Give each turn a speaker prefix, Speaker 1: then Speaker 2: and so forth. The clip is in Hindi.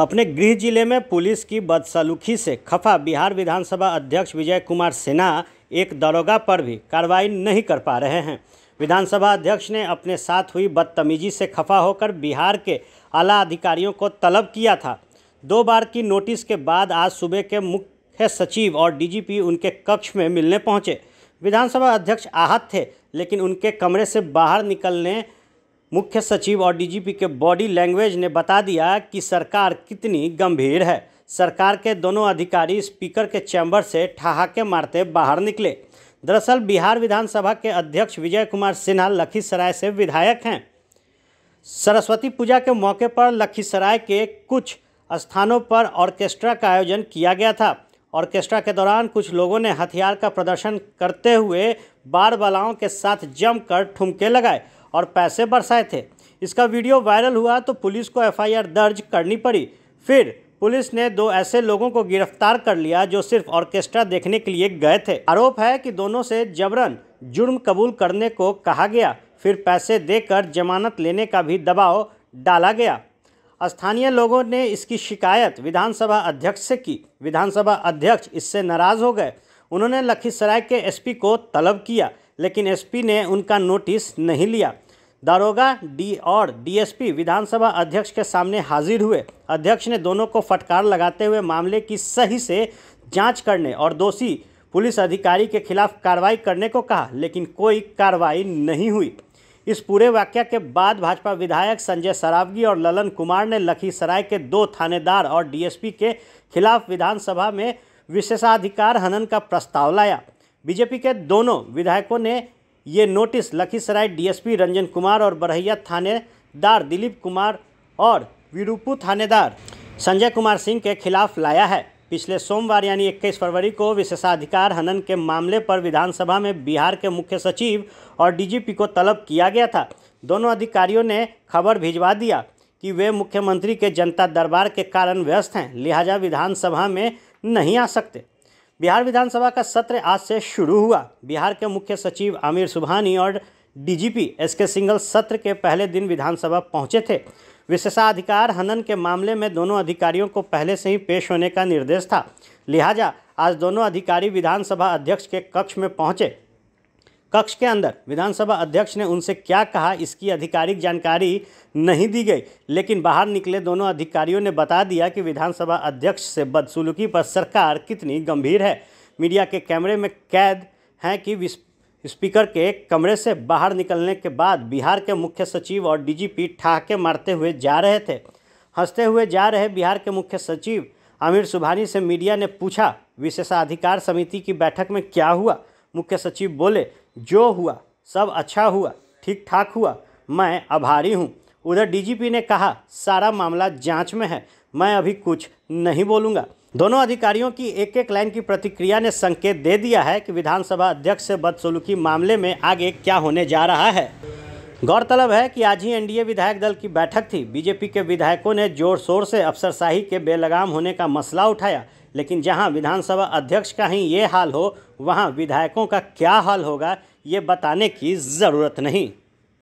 Speaker 1: अपने गृह जिले में पुलिस की बदसलूकी से खफा बिहार विधानसभा अध्यक्ष विजय कुमार सिन्हा एक दरोगा पर भी कार्रवाई नहीं कर पा रहे हैं विधानसभा अध्यक्ष ने अपने साथ हुई बदतमीजी से खफा होकर बिहार के आला अधिकारियों को तलब किया था दो बार की नोटिस के बाद आज सुबह के मुख्य सचिव और डीजीपी उनके कक्ष में मिलने पहुंचे विधानसभा अध्यक्ष आहत थे लेकिन उनके कमरे से बाहर निकलने मुख्य सचिव और डीजीपी के बॉडी लैंग्वेज ने बता दिया कि सरकार कितनी गंभीर है सरकार के दोनों अधिकारी स्पीकर के चैम्बर से ठहाके मारते बाहर निकले दरअसल बिहार विधानसभा के अध्यक्ष विजय कुमार सिन्हा लखीसराय से विधायक हैं सरस्वती पूजा के मौके पर लखीसराय के कुछ स्थानों पर ऑर्केस्ट्रा का आयोजन किया गया था ऑर्केस्ट्रा के दौरान कुछ लोगों ने हथियार का प्रदर्शन करते हुए बार बालाओं के साथ जमकर ठुमके लगाए और पैसे बरसाए थे इसका वीडियो वायरल हुआ तो पुलिस को एफआईआर दर्ज करनी पड़ी फिर पुलिस ने दो ऐसे लोगों को गिरफ्तार कर लिया जो सिर्फ ऑर्केस्ट्रा देखने के लिए गए थे आरोप है कि दोनों से जबरन जुर्म कबूल करने को कहा गया फिर पैसे देकर जमानत लेने का भी दबाव डाला गया स्थानीय लोगों ने इसकी शिकायत विधानसभा अध्यक्ष से की विधानसभा अध्यक्ष इससे नाराज़ हो गए उन्होंने लखीसराय के एसपी को तलब किया लेकिन एसपी ने उनका नोटिस नहीं लिया दारोगा डी और डीएसपी विधानसभा अध्यक्ष के सामने हाजिर हुए अध्यक्ष ने दोनों को फटकार लगाते हुए मामले की सही से जांच करने और दोषी पुलिस अधिकारी के खिलाफ कार्रवाई करने को कहा लेकिन कोई कार्रवाई नहीं हुई इस पूरे वाक्य के बाद भाजपा विधायक संजय सरावगी और ललन कुमार ने लखीसराय के दो थानेदार और डीएसपी के खिलाफ विधानसभा में विशेषाधिकार हनन का प्रस्ताव लाया बीजेपी के दोनों विधायकों ने ये नोटिस लखीसराय डीएसपी रंजन कुमार और बरहैया थानेदार दिलीप कुमार और विरूपू थानेदार संजय कुमार सिंह के खिलाफ लाया है पिछले सोमवार यानी 21 फरवरी को विशेषाधिकार हनन के मामले पर विधानसभा में बिहार के मुख्य सचिव और डीजीपी को तलब किया गया था दोनों अधिकारियों ने खबर भिजवा दिया कि वे मुख्यमंत्री के जनता दरबार के कारण व्यस्त हैं लिहाजा विधानसभा में नहीं आ सकते बिहार विधानसभा का सत्र आज से शुरू हुआ बिहार के मुख्य सचिव आमिर सुबहानी और डीजीपी एस के सिंगल सत्र के पहले दिन विधानसभा पहुंचे थे विशेषाधिकार हनन के मामले में दोनों अधिकारियों को पहले से ही पेश होने का निर्देश था लिहाजा आज दोनों अधिकारी विधानसभा अध्यक्ष के कक्ष में पहुंचे कक्ष के अंदर विधानसभा अध्यक्ष ने उनसे क्या कहा इसकी आधिकारिक जानकारी नहीं दी गई लेकिन बाहर निकले दोनों अधिकारियों ने बता दिया कि विधानसभा अध्यक्ष से बदसुलूकी पर सरकार कितनी गंभीर है मीडिया के कैमरे में कैद हैं कि स्पीकर के कमरे से बाहर निकलने के बाद बिहार के मुख्य सचिव और डीजीपी ठहाके मारते हुए जा रहे थे हंसते हुए जा रहे बिहार के मुख्य सचिव आमिर सुबहानी से मीडिया ने पूछा विशेषाधिकार समिति की बैठक में क्या हुआ मुख्य सचिव बोले जो हुआ सब अच्छा हुआ ठीक ठाक हुआ मैं आभारी हूँ उधर डीजीपी ने कहा सारा मामला जांच में है मैं अभी कुछ नहीं बोलूँगा दोनों अधिकारियों की एक एक लाइन की प्रतिक्रिया ने संकेत दे दिया है कि विधानसभा अध्यक्ष से बदसलूकी मामले में आगे क्या होने जा रहा है गौरतलब है कि आज ही एनडीए विधायक दल की बैठक थी बीजेपी के विधायकों ने जोर शोर से अफसरशाही के बेलगाम होने का मसला उठाया लेकिन जहां विधानसभा अध्यक्ष का ही ये हाल हो वहां विधायकों का क्या हाल होगा ये बताने की ज़रूरत नहीं